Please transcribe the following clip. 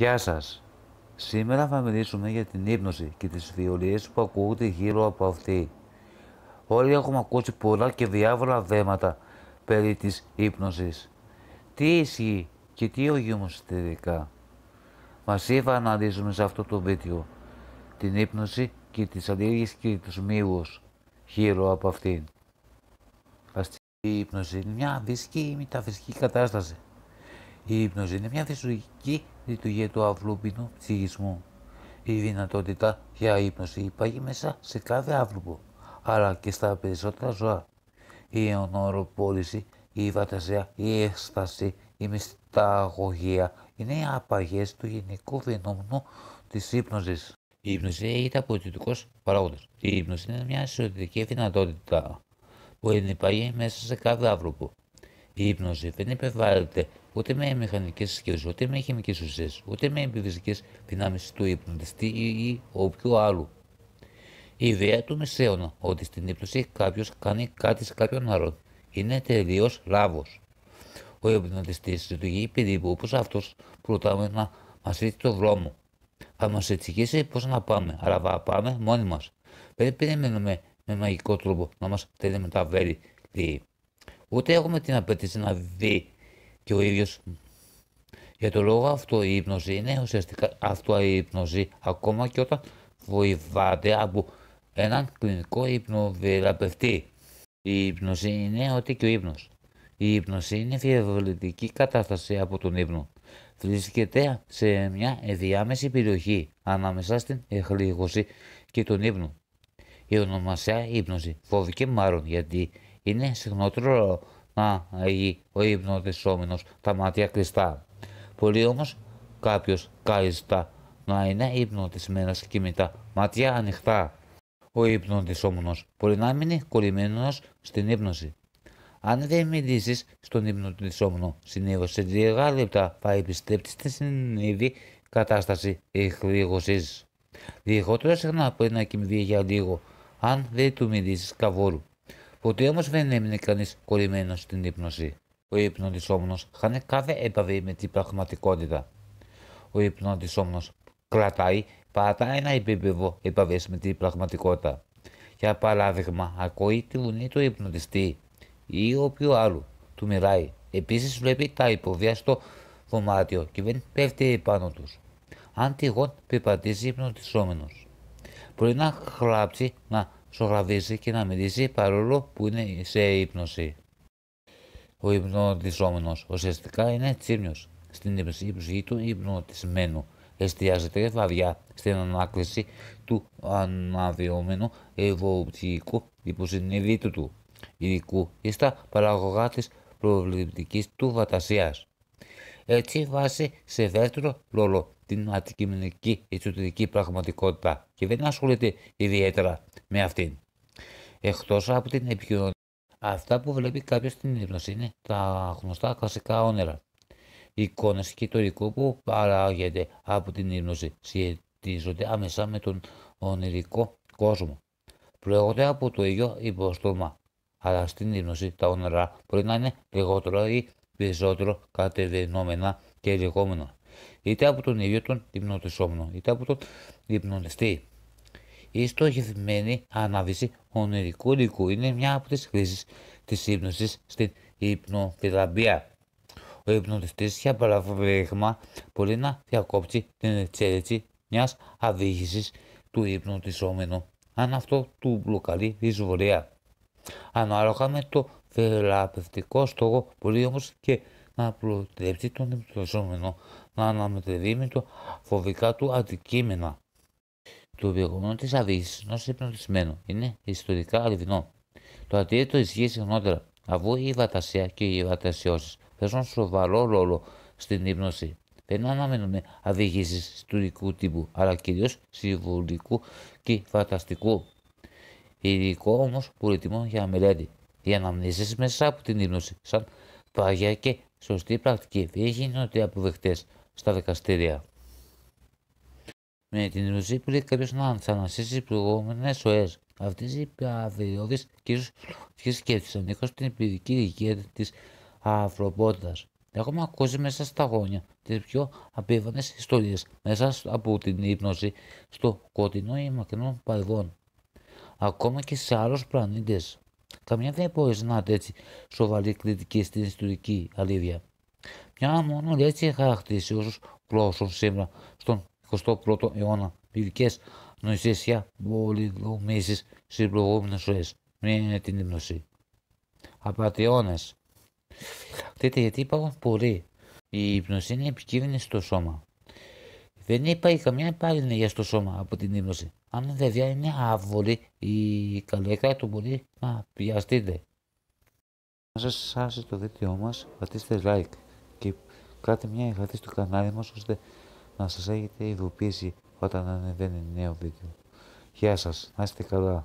Γεια σας. Σήμερα θα μιλήσουμε για την ύπνωση και τις βιολίες που ακούγονται γύρω από αυτή. Όλοι έχουμε ακούσει πολλά και διάφορα θέματα περί της ύπνωσης. Τι ισχύει και τι ογιούμαστε τελικά. Μας είπα να αναλύσουμε σε αυτό το βίντεο την ύπνωση και τις αλλήλειες και τους μύγους γύρω από αυτήν. Η ύπνωση είναι μια δύσκη ή μεταφυσική κατάσταση η ύπνος είναι μια φυσιολογική λειτουργία του αυλούπινου ψυχισμού. Η δυνατότητα για ύπνωση υπάρχει μέσα σε κάθε άνθρωπο, αλλά και στα περισσότερα ζώα. Η ονοροπόληση, η βατασία, η έκσταση, η μυσταγωγία είναι οι απαγές του γενικού φαινόμενου της ύπνωσης. Η ύπνοση είναι από παράγοντας. Η ύπνοση είναι μια ισοτική δυνατότητα που υπάρχει μέσα σε κάθε άνθρωπο. Η ύπνοση δεν υπερβάλλεται ούτε με μηχανικές συσκευές, ούτε με χημικές ουσίες, ούτε με επιφυσικές δυνάμεις του ύπνου Η ιδέα του μεσαίωνα ότι στην ύπνοση κάποιος κάνει κάτι σε κάποιον άλλον είναι τελείως λάβος. Ο ύπνοτιστής λειτουργεί περίπου όπως αυτός που ρωτάμε να μας δείξει το δρόμο. Θα μας εξηγήσει πώς να πάμε, αλλά θα πάμε μόνοι μας. Δεν περιμένουμε με μαγικό τρόπο να μας βέλη, λέει ούτε έχουμε την απέτηση να δει και ο ίδιος. Για το λόγο αυτό η ύπνοση είναι ουσιαστικά ύπνοση ακόμα και όταν βοηθάται από έναν κλινικό ύπνοδεραπευτή. Η ύπνοση είναι ό,τι και ο ύπνος. Η ύπνοση είναι διαβολητική κατάσταση από τον ύπνο. Βρίσκεται σε μια ενδιάμεση περιοχή ανάμεσα στην εχλήγωση και τον ύπνο. Η ονομασία ύπνοση φοβηκε μάλλον γιατί είναι συχνότερο να έχει ο υπνοτισόμενος τα μάτια κλειστά. Πολύ όμως κάποιος κάλλιστα να είναι ύπνο τη μέρα και με τα μάτια ανοιχτά. Ο ύπνο υπνοτισόμενος μπορεί να μείνει κολλημένος στην ύπνοση. Αν δεν μιλήσεις στον ύπνο δυσόμενο, συνήθως σε λίγα λεπτά θα επιστρέψεις στην συνειδη κατάσταση εχλήγωσης. Λιγότερο συχνά μπορεί να κοιμηθεί για λίγο αν δεν του μιλήσεις καβόλου. Ποτέ όμως δεν έμεινε κανείς κολλημένος στην ύπνοση. Ο υπνοτισόμενο χάνει κάθε επαφή με την πραγματικότητα. Ο υπνοτισόμενο κρατάει παρά ένα επίπεδο επαφής με την πραγματικότητα. Για παράδειγμα, ακούει τη βουνή του υπνοτιστή ή όποιου άλλου του μιλάει. Επίσης, βλέπει τα υποβία στο δωμάτιο και δεν πέφτει επάνω τους. Αν τυχόν πεπατήσει υπνοτισόμενο, μπορεί να χράψει, να σογραδίζει και να μιλήσει παρόλο που είναι σε ύπνοση. Ο υπνοτιζόμενος ουσιαστικά είναι τσίμιος Στην ύψη του υπνοτισμένου εστιάζεται βαδιά στην ανάκληση του αναβιώμενου ευοπτικού υποσυνειδήτου του ειδικού ή στα παραγωγά της προβληπτικής του φαντασίας. Έτσι βάζει σε δεύτερο ρόλο την αντικειμενική εσωτερική πραγματικότητα και δεν ασχολείται ιδιαίτερα με Εκτός από την επικοινωνία, αυτά που βλέπει κάποιος στην ύπνοση είναι τα γνωστά κλασικά όνειρα. Εικόνες και το υλικό που παράγεται από την ύπνοση σχετίζονται άμεσα με τον ονειρικό κόσμο. Προέρχονται από το ίδιο υποστόμα, αλλά στην ύπνοση τα όνειρα μπορεί να είναι λιγότερο ή περισσότερο κατεδενόμενα και λεγόμενα. Είτε από τον ίδιο τον υπνοτισόμενο, είτε από τον υπνοτιστή. Η στοχευμένη ανάδυση ονειρικού υλικού είναι μια από τις χρήσεις της ύπνωσης στην υπνοθεραπεία. Ο υπνοτιστή για παράδειγμα μπορεί να διακόψει την εξέλιξη μιας αδίγηση του υπνοτισόμενου αν αυτό του μπλοκαλεί δυσβολία. Ανάλογα με το θεραπευτικό στόχο μπορεί όμως και να προτρέψει τον υπνοτισόμενο να αναμετρηθεί με το φοβικά του αντικείμενα. Το περιεχόμενο της αδείσης ενός υπνοτισμένου είναι ιστορικά αληθινό. Το αντίθετο ισχύει συχνότερα, αφού η υβατασία και οι βατασιώσει παίζουν σοβαρό ρόλο στην ύπνοση. Δεν αναμένουμε αδηγήσει ιστορικού τύπου, αλλά κυρίως συμβολικού και φανταστικού. Ειδικό όμω πολιτισμό για μελέτη. Οι αναμνήσεις μέσα από την ύπνοση, σαν παγιά και σωστή πρακτική, δεν γίνονται αποδεκτές στα δικαστήρια με ναι, την Ρουζή που λέει κάποιος να ανασύσει προηγούμενες ζωές. Αυτέ οι αβεριώδει και ίσω και σκέψει ανήκουν στην επιδική ηλικία της ανθρωπότητας. Έχουμε ακούσει μέσα στα γόνια τις πιο απίβανες ιστορίες μέσα από την ύπνοση στο κοντινό ή μακρινό παρελθόν. Ακόμα και σε άλλους πλανήτες. Καμιά δεν μπορείς να είναι έτσι σοβαρή κριτική στην ιστορική αλήθεια. Μια μόνο έτσι χαρακτηρίσει όσους γλώσσουν σήμερα στον 21ο αιώνα Ειδικές νοησίες για πολυδομήσει στι προηγούμενε ζωέ. Με την ύπνοση. Απαταιώνε. Δείτε γιατί υπάρχουν πολλοί. Η ύπνοση είναι επικίνδυνη στο σώμα. Δεν υπάρχει καμιά επάρυνια στο σώμα από την ύπνοση. Αν βέβαια είναι άβολη η καλέκα του μπορεί να πιαστείτε. Αν σας άρεσε το βίντεο μας, πατήστε like και κάντε μια εγγραφή στο κανάλι μας ώστε να σας έχετε ειδοποιήσει όταν ανεβαίνει νέο βίντεο. Γεια σας, να είστε καλά.